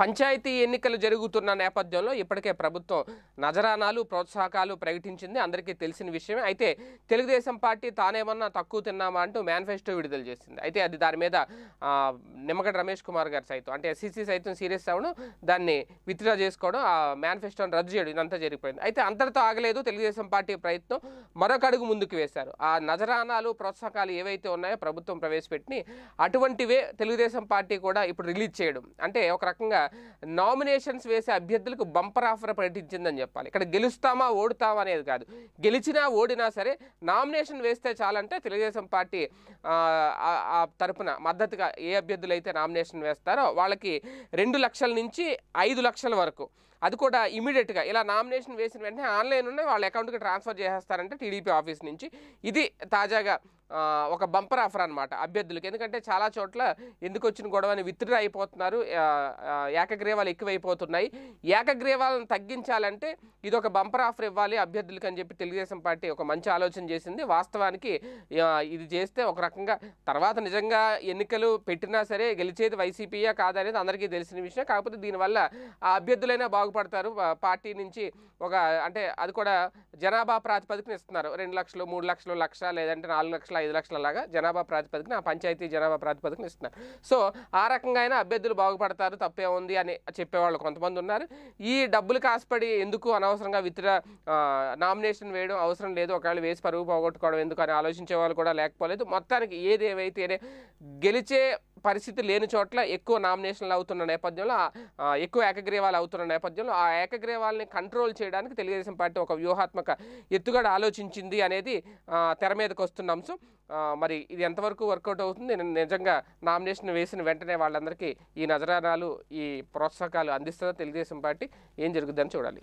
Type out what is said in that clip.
పంచాయతీ ఎన్నికలు జరుగుతున్న నేపథ్యంలో ఇప్పటికే ప్రభుత్వం నజరానాలు ప్రోత్సాహకాలు ప్రకటించింది అందరికీ తెలిసిన విషయమే అయితే తెలుగుదేశం పార్టీ తానేమన్నా తక్కువ తిన్నామా అంటూ మేనిఫెస్టో విడుదల చేసింది అయితే అది దాని మీద నిమ్మగడ్డ రమేష్ కుమార్ గారు సైతం అంటే ఎస్సీసీ సైతం సీరియస్ అవ్వడం దాన్ని విత్డ్రా చేసుకోవడం ఆ మేనిఫెస్టోని రద్దు చేయడం ఇదంతా జరిగిపోయింది అయితే అంతటితో ఆగలేదు తెలుగుదేశం పార్టీ ప్రయత్నం మరొక అడుగు ముందుకు వేశారు ఆ నజరానాలు ప్రోత్సాహకాలు ఏవైతే ఉన్నాయో ప్రభుత్వం ప్రవేశపెట్టి అటువంటివే తెలుగుదేశం పార్టీ కూడా ఇప్పుడు రిలీజ్ చేయడం అంటే ఒక రకంగా నామినేషన్స్ వేసే అభ్యర్థులకు బంపర్ ఆఫర్ ప్రకటించిందని చెప్పాలి ఇక్కడ గెలుస్తామా ఓడుతామా అనేది కాదు గెలిచినా ఓడినా సరే నామినేషన్ వేస్తే చాలంటే తెలుగుదేశం పార్టీ తరపున మద్దతుగా ఏ అభ్యర్థులు అయితే నామినేషన్ వేస్తారో వాళ్ళకి రెండు లక్షల నుంచి ఐదు లక్షల వరకు అది కూడా ఇమీడియట్గా ఇలా నామినేషన్ వేసిన వెంటనే ఆన్లైన్ ఉండే వాళ్ళ అకౌంట్కి ట్రాన్స్ఫర్ చేసేస్తారంటే టీడీపీ ఆఫీస్ నుంచి ఇది తాజాగా ఒక బంపర్ ఆఫర్ అనమాట అభ్యర్థులకు ఎందుకంటే చాలా చోట్ల ఎందుకు వచ్చిన గొడవని విత్డ్రా అయిపోతున్నారు ఏకగ్రీవాలు ఎక్కువైపోతున్నాయి ఏకగ్రీవాలను తగ్గించాలంటే ఇది ఒక బంపర్ ఆఫర్ ఇవ్వాలి అభ్యర్థులకు అని చెప్పి తెలుగుదేశం పార్టీ ఒక మంచి ఆలోచన చేసింది వాస్తవానికి ఇది చేస్తే ఒక రకంగా తర్వాత నిజంగా ఎన్నికలు పెట్టినా సరే గెలిచేది వైసీపీయే కాదనేది అందరికీ తెలిసిన విషయం కాకపోతే దీనివల్ల ఆ అభ్యర్థులైనా బాగు పడతారు పార్టీ నుంచి ఒక అంటే అది కూడా జనాభా ప్రాతిపదికన ఇస్తున్నారు రెండు లక్షలు మూడు లక్షలు లక్ష లేదంటే నాలుగు లక్షలు ఐదు లక్షల లాగా జనాభా ప్రాతిపదికన పంచాయతీ జనాభా ప్రాతిపదికన ఇస్తున్నారు సో ఆ రకంగా అయినా అభ్యర్థులు బాగుపడతారు తప్పే ఉంది అని చెప్పేవాళ్ళు కొంతమంది ఉన్నారు ఈ డబ్బులు కాసుపడి ఎందుకు అనవసరంగా విత్డ్రా నామినేషన్ వేయడం అవసరం లేదు ఒకవేళ వేసి పరుగు పోగొట్టుకోవడం ఎందుకు అని ఆలోచించే వాళ్ళు కూడా లేకపోలేదు మొత్తానికి ఏవైతేనే గెలిచే పరిస్థితి లేని చోట్ల ఎక్కువ నామినేషన్లు అవుతున్న నేపథ్యంలో ఎక్కువ ఏకగ్రీవాలు అవుతున్న నేపథ్యంలో ఆ ఏకగ్రీవాలని కంట్రోల్ చేయడానికి తెలుగుదేశం పార్టీ ఒక వ్యూహాత్మక ఎత్తుగడ ఆలోచించింది అనేది తెర మీదకి వస్తున్న అంశం మరి ఇది ఎంతవరకు వర్కౌట్ అవుతుంది నేను నిజంగా నామినేషన్ వేసిన వెంటనే వాళ్ళందరికీ ఈ నజరానాలు ఈ ప్రోత్సాహకాలు అందిస్తుందో తెలుగుదేశం పార్టీ ఏం జరుగుద్దని చూడాలి